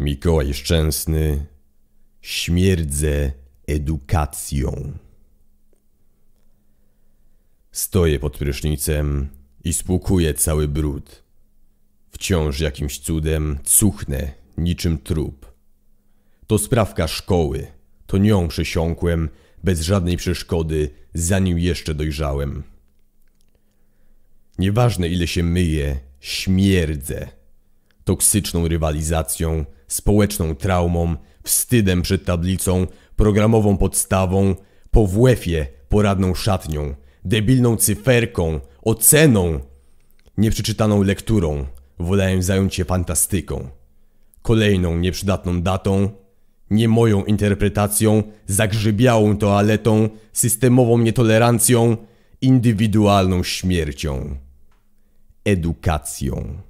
Mikołaj Szczęsny Śmierdzę edukacją. Stoję pod prysznicem i spłukuję cały brud. Wciąż jakimś cudem cuchnę niczym trup. To sprawka szkoły, to nią przysiąkłem bez żadnej przeszkody, zanim jeszcze dojrzałem. Nieważne ile się myję, śmierdzę toksyczną rywalizacją, społeczną traumą, wstydem przed tablicą, programową podstawą, po WF-ie e poradną szatnią, debilną cyferką, oceną, nieprzeczytaną lekturą, wolałem zająć się fantastyką. Kolejną nieprzydatną datą, nie moją interpretacją, zagrzybiałą toaletą, systemową nietolerancją, indywidualną śmiercią, edukacją.